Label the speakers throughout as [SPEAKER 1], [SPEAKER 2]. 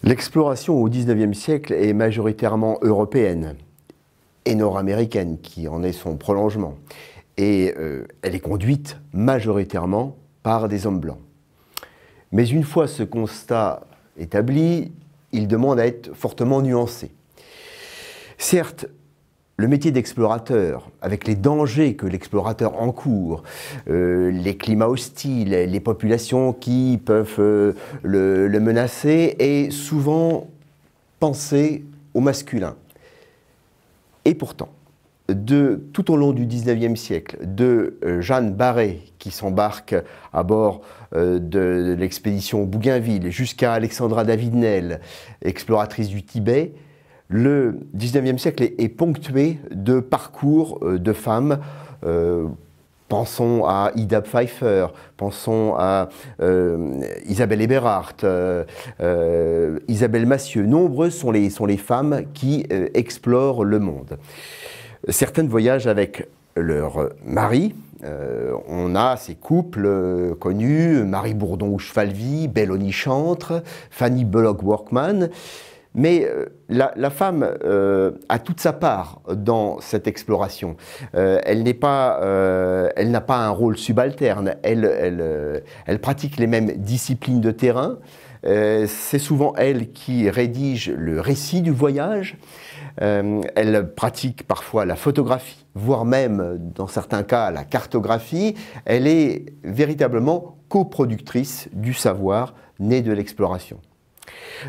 [SPEAKER 1] L'exploration au XIXe siècle est majoritairement européenne et nord-américaine, qui en est son prolongement. Et euh, elle est conduite majoritairement par des hommes blancs. Mais une fois ce constat établi, il demande à être fortement nuancé. Certes, le métier d'explorateur, avec les dangers que l'explorateur encourt, euh, les climats hostiles, les populations qui peuvent euh, le, menacer, est souvent pensé au masculin. Et pourtant, de, tout au long du 19e siècle, de euh, Jeanne Barré, qui s'embarque à bord euh, de l'expédition Bougainville jusqu'à Alexandra David-Nel, exploratrice du Tibet, le 19e siècle est, ponctué de parcours euh, de femmes. Euh, pensons à Ida Pfeiffer, pensons à Isabelle Eberhardt, Isabelle Massieu. Nombreuses sont les, sont les femmes qui explorent le monde. Certaines voyagent avec leur mari. Euh, on a ces couples euh, connus, Marie Bourdon ou Chevalvy, Belloni Chantre, Fanny Bullock-Workman. Mais euh, la, la, femme a toute sa part dans cette exploration. elle n'est pas, elle n'a pas un rôle subalterne. Elle, elle, elle pratique les mêmes disciplines de terrain. Euh, c'est souvent elle qui rédige le récit du voyage. Euh, elle pratique parfois la photographie, voire même, dans certains cas, la cartographie. Elle est véritablement coproductrice du savoir né de l'exploration.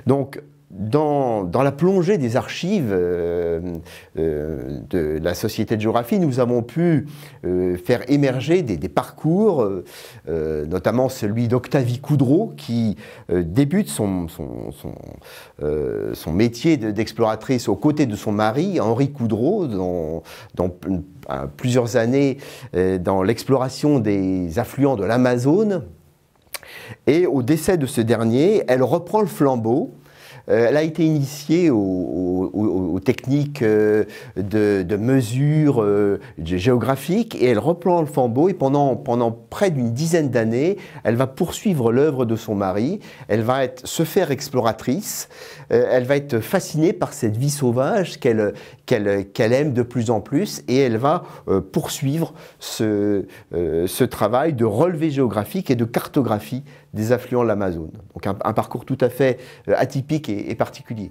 [SPEAKER 1] Donc, dans, la plongée des archives euh, euh, de la Société de géographie, nous avons pu euh, faire émerger des, parcours, notamment celui d'Octavie Coudreau, qui débute son, métier d'exploratrice aux côtés de son mari, Henri Coudreau, dans, dans plusieurs années dans l'exploration des affluents de l'Amazone. Et au décès de ce dernier, elle reprend le flambeau euh, elle a été initiée aux, techniques euh, de, de mesure euh, géographique et elle reprend le flambeau et pendant, pendant près d'une dizaine d'années, elle va poursuivre l'œuvre de son mari, elle va être, se faire exploratrice, elle va être fascinée par cette vie sauvage qu'elle qu'elle aime de plus en plus et elle va poursuivre ce, ce travail de relevé géographique et de cartographie des affluents de l'Amazone. Donc un, parcours tout à fait euh, atypique et particulier.